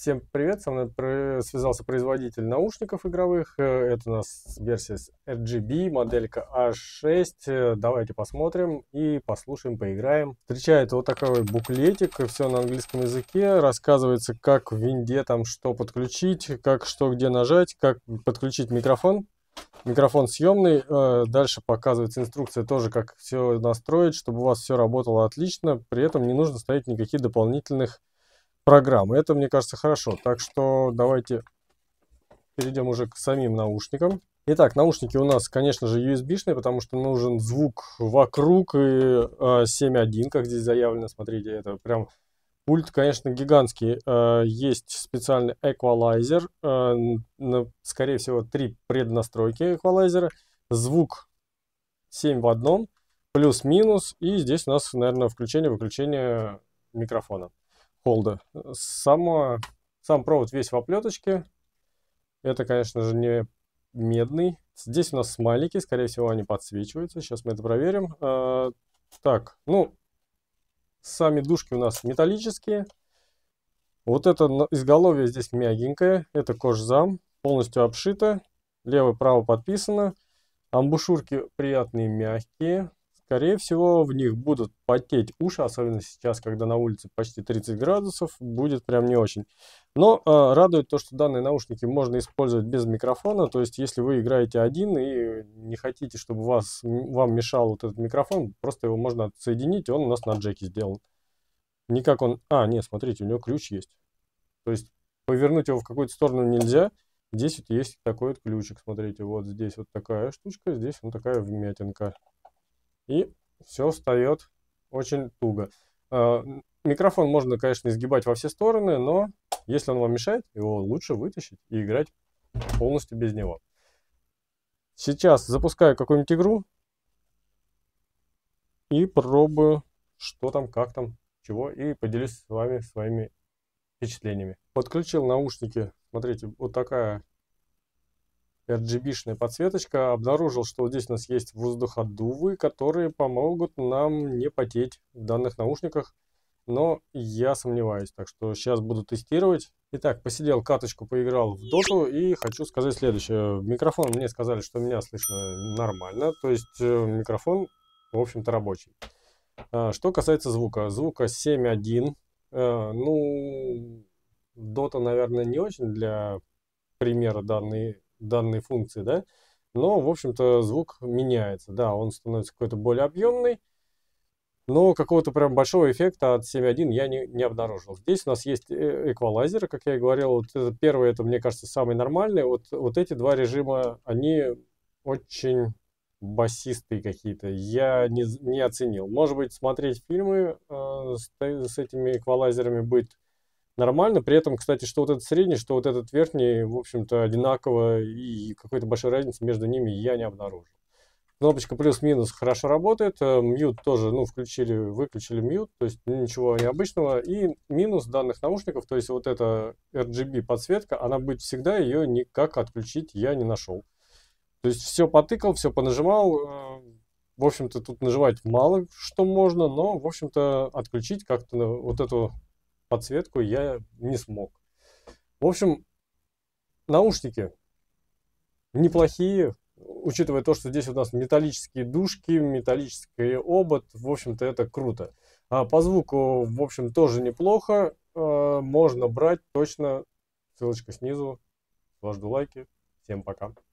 Всем привет, со мной связался производитель наушников игровых. Э, это у нас версия с RGB, моделька H6. А э, давайте посмотрим и послушаем, поиграем. Встречает вот такой буклетик, все на английском языке. Рассказывается, как в винде там что подключить, как что где нажать, как подключить микрофон. Микрофон съемный. Э, дальше показывается инструкция тоже, как все настроить, чтобы у вас все работало отлично. При этом не нужно ставить никаких дополнительных программы. Это, мне кажется, хорошо. Так что давайте перейдем уже к самим наушникам. Итак, наушники у нас, конечно же, USB-шные, потому что нужен звук вокруг и э, а, 7.1, как здесь заявлено. Смотрите, это прям пульт, конечно, гигантский. Э, есть специальный эквалайзер, э, на, скорее всего, три преднастройки эквалайзера. Звук 7 в одном, плюс-минус, и здесь у нас, наверное, включение-выключение микрофона холда. Само, сам провод весь в оплеточке. Это, конечно же, не медный. Здесь у нас смайлики, скорее всего, они подсвечиваются. Сейчас мы это проверим. А, так, ну, сами душки у нас металлические. Вот это изголовье здесь мягенькое. Это кожзам, полностью обшито. Лево-право подписано. Амбушюрки приятные, мягкие. Скорее всего, в них будут потеть уши, особенно сейчас, когда на улице почти 30 градусов, будет прям не очень. Но э, радует то, что данные наушники можно использовать без микрофона, то есть если вы играете один и не хотите, чтобы вас, вам мешал вот этот микрофон, просто его можно отсоединить, он у нас на джеке сделан. Никак он... А, нет, смотрите, у него ключ есть. То есть повернуть его в какую-то сторону нельзя. Здесь вот есть такой вот ключик, смотрите, вот здесь вот такая штучка, здесь вот такая вмятинка. И все встает очень туго. А, микрофон можно, конечно, изгибать во все стороны, но если он вам мешает, его лучше вытащить и играть полностью без него. Сейчас запускаю какую-нибудь игру и пробую, что там, как там, чего, и поделюсь с вами своими впечатлениями. Подключил наушники, смотрите, вот такая RGB-шная подсветочка, обнаружил, что здесь у нас есть воздуходувы, которые помогут нам не потеть в данных наушниках, но я сомневаюсь, так что сейчас буду тестировать. Итак, посидел, каточку поиграл в доту и хочу сказать следующее. Микрофон мне сказали, что меня слышно нормально, то есть э, микрофон, в общем-то, рабочий. А, что касается звука, звука 7.1, э, ну, Дота, наверное, не очень для примера данной данной функции, да, но, в общем-то, звук меняется. Да, он становится какой-то более объемный, но какого-то прям большого эффекта от 7.1 я не, не обнаружил. Здесь у нас есть э, э, эквалайзеры, как я и говорил. Вот это, первый, это, мне кажется, самый нормальный. Вот, вот эти два режима, они очень басистые какие-то. Я не, не оценил. Может быть, смотреть фильмы э, с, с этими эквалайзерами будет нормально. При этом, кстати, что вот этот средний, что вот этот верхний, в общем-то, одинаково, и какой-то большой разницы между ними я не обнаружил. Кнопочка плюс-минус хорошо работает. Э, мьют тоже, ну, включили, выключили мьют, то есть ничего необычного. И минус данных наушников, то есть вот эта RGB подсветка, она будет всегда, ее никак отключить я не нашел. То есть все потыкал, все понажимал. Э, в общем-то, тут нажимать мало что можно, но, в общем-то, отключить как-то вот эту подсветку я не смог. В общем, наушники неплохие, учитывая то, что здесь у нас металлические дужки, металлический обод, в общем-то это круто. А по звуку, в общем, тоже неплохо, э, можно брать точно, ссылочка снизу, жду лайки, всем пока.